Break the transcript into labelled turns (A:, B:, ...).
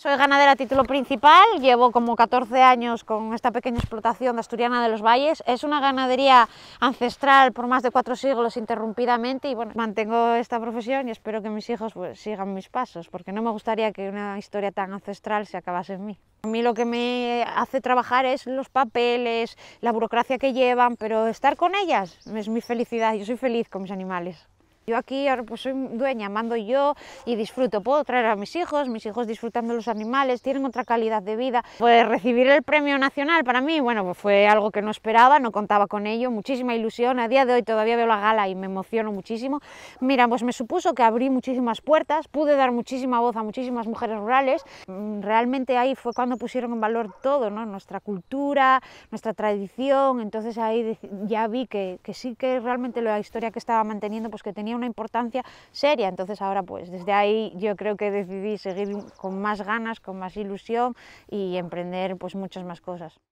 A: Soy ganadera a título principal, llevo como 14 años con esta pequeña explotación de Asturiana de los Valles. Es una ganadería ancestral por más de cuatro siglos interrumpidamente y bueno, mantengo esta profesión y espero que mis hijos pues, sigan mis pasos, porque no me gustaría que una historia tan ancestral se acabase en mí. A mí lo que me hace trabajar es los papeles, la burocracia que llevan, pero estar con ellas es mi felicidad, yo soy feliz con mis animales. Yo aquí ahora pues soy dueña, mando yo y disfruto. Puedo traer a mis hijos, mis hijos disfrutando los animales, tienen otra calidad de vida. Pues recibir el premio nacional para mí, bueno, pues, fue algo que no esperaba, no contaba con ello, muchísima ilusión. A día de hoy todavía veo la gala y me emociono muchísimo. Mira, pues me supuso que abrí muchísimas puertas, pude dar muchísima voz a muchísimas mujeres rurales. Mm, realmente ahí fue cuando pusieron en valor todo, ¿no? Nuestra cultura, nuestra tradición. Entonces ahí ya vi que, que sí que realmente la historia que estaba manteniendo, pues que tenía una importancia seria. Entonces ahora pues desde ahí yo creo que decidí seguir con más ganas, con más ilusión y emprender pues muchas más cosas.